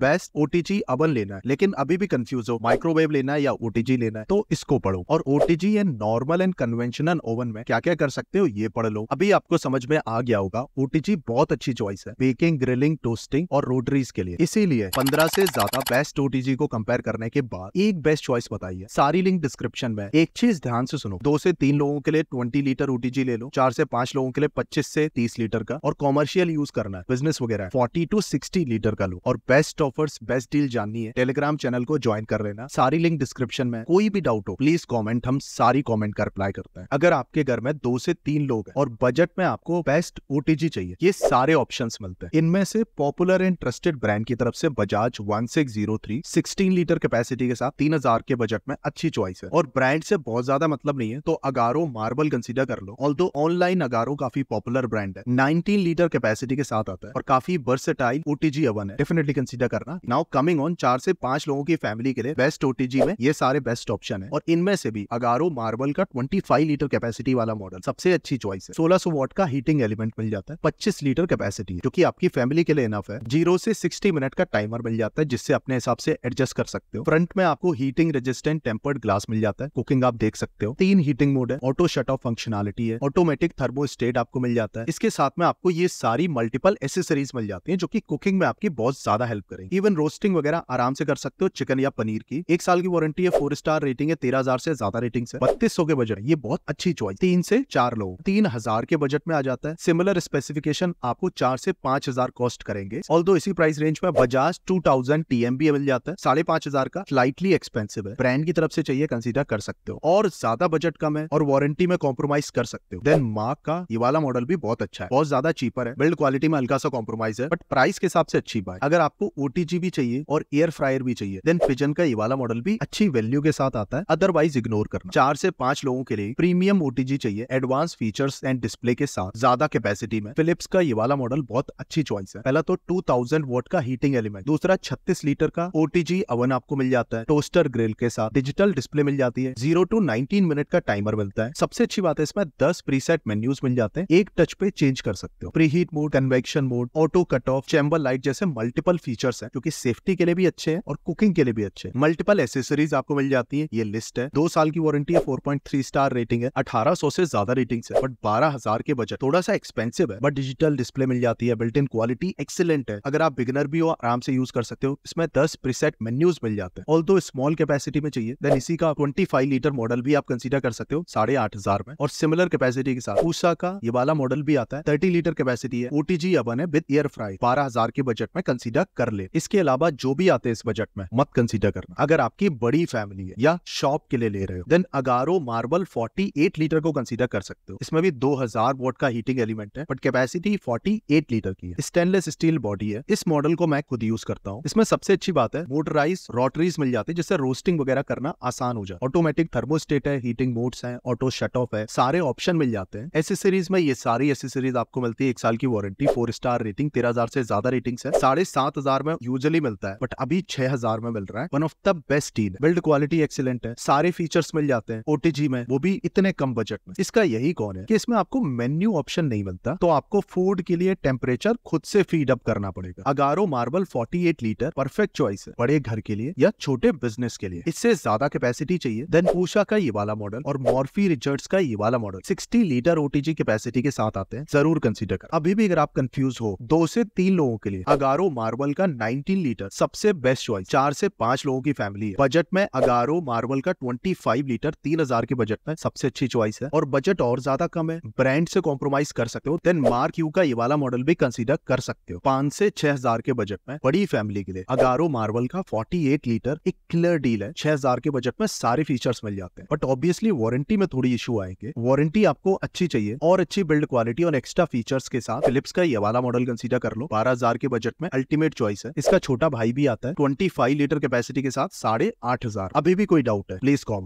best OTG oven लेना है लेकिन अभी भी कंफ्यूज हो माइक्रोवेव लेना है या ओटीजी लेना है तो इसको पढ़ो और OTG and normal and conventional oven में क्या क्या कर सकते हो ये पढ़ लो अभी आपको समझ में आ गया होगा ओटीजी बहुत अच्छी चॉइस है बेकिंग ग्रिलिंग टोस्टिंग और रोटरीज के लिए इसीलिए पंद्रह से ज्यादा बेस्ट ओटीजी को कंपेयर करने के बाद एक बेस्ट चॉइस बताइए सारी लिंक डिस्क्रिप्शन में एक चीज ध्यान से सुनो दो से तीन लोगों के लिए ट्वेंटी लीटर ओटीजी ले लो चार से पांच लोगों के लिए पच्चीस से तीस लीटर का और कॉमर्शियल यूज करना है बिजनेस वगैरह फोर्टी टू सिक्सटी लीटर का लो और बेस्ट ऑफर्स बेस्ट डील जाननी है टेलीग्राम चैनल को ज्वाइन कर लेना सारी लिंक डिस्क्रिप्शन में कोई भी डाउट हो प्लीज कॉमेंट हम सारी कॉमेंट का कर रिप्लाई करते हैं अगर आपके घर में दो से तीन लोग हैं और बजट में आपको बेस्ट ओटीजी चाहिए ये सारे ऑप्शन मिलते हैं इनमें से पॉपुलर एंड ट्रस्टेड ब्रांड की तरफ से Bajaj one six zero three sixteen litre capacity के साथ तीन हजार के बजट में अच्छी चॉइस है और ब्रांड से बहुत ज्यादा मतलब नहीं है तो अगारो मार्बल कंसिडर कर लो ऑल दो ऑनलाइन अगारो काफी पॉपुलर ब्रांड है नाइनटीन लीटर कैपेसिटी के साथ आता है और काफी बर्सेटाइल ओटीजी अवन है डेफिनेटली कंसिडर करना नाउ कमिंग ऑन चार से पांच लोगों की फैमिली के लिए बेस्ट ओटीजी में ये सारे बेस्ट ऑप्शन है और इनमें से भी अगारो मार्बल का फाइव लीटर कैपेसिटी वाला मॉडल सबसे अच्छी चॉइस है सोलह सौ वॉट का हीटिंग एलिमेंट मिल जाता है पच्चीस लीटर कैपेसिटी जो की आपकी फैमिली के लिए इनफ है जीरो से सिक्सटी मिनट का टाइमर मिल जाता है जिससे अपने हिसाब से एडजस्ट कर सकते हो फ्रंट में आपको हीटिंग रेजिस्टेंट टेम्पर्ड ग्लास मिल जाता है कुकिंग आप देख सकते हो तीन हीटिंग मोड है ऑटो शट ऑफ फंक्शनलिटी है ऑटोमेटिक थर्मो स्टेट आपको मिल जाता है इसके साथ में आपको ये सारी मल्टीपल एसेसरीज मिल जाती है जो की कुकिंग में आपकी बहुत ज्यादा हेल्प करेगी करेंगे इवन रोस्टिंग वगैरह आराम से कर सकते हो चिकन या पनीर की एक साल की वारंटी है फोर स्टार रेटिंग है तेरह हजार से ज्यादा रेटिंग है बत्तीस सौ के बजट ये बहुत अच्छी चॉइस तीन से चार लोग तीन हजार के बजट में आ जाता है सिमिलर स्पेसिफिकेशन आपको चार से पांच हजार कॉस्ट करेंगे ऑल इसी प्राइस रेंज में बजाज टू थाउजेंड टीएमबी मिल जाता है साढ़े पांच हजार का स्लाइटली एक्सपेंसिव है ब्रांड की तरफ से चाहिए कंसीडर कर सकते हो और ज्यादा बजट कम है और वारंटी में कॉम्प्रोमाइज कर सकते हो देन मार्क का ये वाला मॉडल भी बहुत अच्छा है बहुत ज्यादा चीपर है बिल्ड क्वालिटी में हल्का सा कॉम्प्रोमाइज है बट प्राइस के हिसाब से अच्छी बात अगर आपको ओ एमटीजी भी चाहिए और एयर फ्रायर भी चाहिए देन पिजन का ये वाला मॉडल भी अच्छी वैल्यू के साथ आता है अदरवाइज इग्नोर करना चार से पांच लोगों के लिए प्रीमियम ओटीजी चाहिए एडवांस फीचर्स एंड डिस्प्ले के साथ ज्यादा कैपेसिटी में फिलिप्स का ये वाला मॉडल बहुत अच्छी चॉइस है पहला तो टू थाउजेंड वोट का हीटिंग एलिमेंट दूसरा छत्तीस लीटर का ओटीजी अवन आपको मिल जाता है टोस्टर ग्रिल के साथ डिजिटल डिस्प्ले मिल जाती है जीरो टू नाइनटीन मिनट का टाइमर मिलता है सबसे अच्छी बात है इसमें दस प्रीसेट मेन्यूज मिल जाते हैं एक टच पे चेंज कर सकते हो pre heat mode convection mode auto cut off chamber light जैसे मल्टीपल फीचर्स है है क्योंकि सेफ्टी के लिए भी अच्छे हैं और कुकिंग के लिए भी अच्छे हैं मल्टीपल एसेसरीज आपको मिल जाती है ये लिस्ट है दो साल की वारंटी है four point three star rating है अठारह सौ से ज्यादा रेटिंग है बट बारह हजार के बजट थोड़ा सा एक्सपेंसिव है बट डिजिटल डिस्प्ले मिल जाती है बिल्ट इन क्वालिटी एक्सिलेंट है अगर आप बिगनर भी हो आराम से यूज कर सकते हो इसमें दस प्रीसेट मेन्यूज मिल जाते हैं ऑल दो स्मॉल कैपेसिटी में चाहिए देन इसी का ट्वेंटी फाइव लीटर मॉडल भी आप कंसिडर कर सकते हो साढ़े आठ हजार में और सिमिलर कैपेसिटी के साथ उषा का ये वाला मॉडल भी आता है थर्टी लीटर कैपेसिटी है ओटीजी अवन है विद एयर फ्राई बारह हजार के बजट में कंसिडर कर ले इसके अलावा जो भी आते हैं इस बजट में मत कंसीडर करना अगर आपकी बड़ी फैमिली है या शॉप के लिए ले रहे हो देन अगारो मार्बल 48 लीटर को कंसीडर कर सकते हो इसमें भी 2000 वोट का हीटिंग एलिमेंट है बट कैपेसिटी 48 लीटर की है स्टेनलेस स्टील बॉडी है इस मॉडल को मैं खुद यूज करता हूँ इसमें सबसे अच्छी बात है मोटराइज रोटरीज मिल जाती है जिससे रोस्टिंग वगैरह करना आसान हो जाए ऑटोमेटिक थर्मोस्टेट है हीटिंग मोड्स है ऑटो शट ऑफ है सारे ऑप्शन मिल जाते हैं एसेसरीज में ये सारी एसेसरीज आपको मिलती है एक साल की वारंटी फोर स्टार रेटिंग तेरह से ज्यादा रेटिंग है साढ़े सात हजार में यूजली मिलता है बट अभी छह हजार में मिल रहा है one of the best deal build quality excellent है सारे फीचर्स मिल जाते हैं ओटीजी में वो भी इतने कम बजट में इसका यही कौन है कि इसमें आपको मेन्यू ऑप्शन नहीं मिलता तो आपको फूड के लिए टेम्परेचर खुद से फीड अप करना पड़ेगा Agaro marble 48 litre perfect choice है बड़े घर के लिए या छोटे बिजनेस के लिए इससे ज्यादा कैपेसिटी चाहिए देन पूषा का ये वाला मॉडल और मॉर्फी रिचर्ड का ये वाला model sixty litre OTG capacity के साथ आते हैं जरूर कंसिडर कर अभी भी अगर आप कंफ्यूज हो दो से तीन लोगों के लिए अगारो मार्बल का नाइन 19 लीटर सबसे बेस्ट चॉइस चार से पांच लोगों की फैमिली है बजट में अगारो मार्बल का 25 लीटर 3000 के बजट में सबसे अच्छी चॉइस है और बजट और ज्यादा कम है ब्रांड से कॉम्प्रोमाइज कर सकते हो देन मार्क यू का ये वाला मॉडल भी कंसिडर कर सकते हो पांच से छह हजार के बजट में बड़ी फैमिली के लिए अगारो मार्बल का फोर्टी लीटर एक क्लियर डील है छह हजार के बजट में सारे फीचर्स मिल जाते हैं बट ऑब्वियसली वारंटी में थोड़ी इशू आएंगे वारंटी आपको अच्छी चाहिए और अच्छी बिल्ड क्वालिटी और एक्स्ट्रा फीचर्स के साथ फिलिप्स का ये वाला मॉडल कंसीडर कर लो बारह के बजट में अल्टीमेट चॉइस है इसका छोटा भाई भी आता है ट्वेंटी लीटर कैपेसिटी के साथ साढ़े अभी भी कोई डाउट है प्लीज कॉमेंट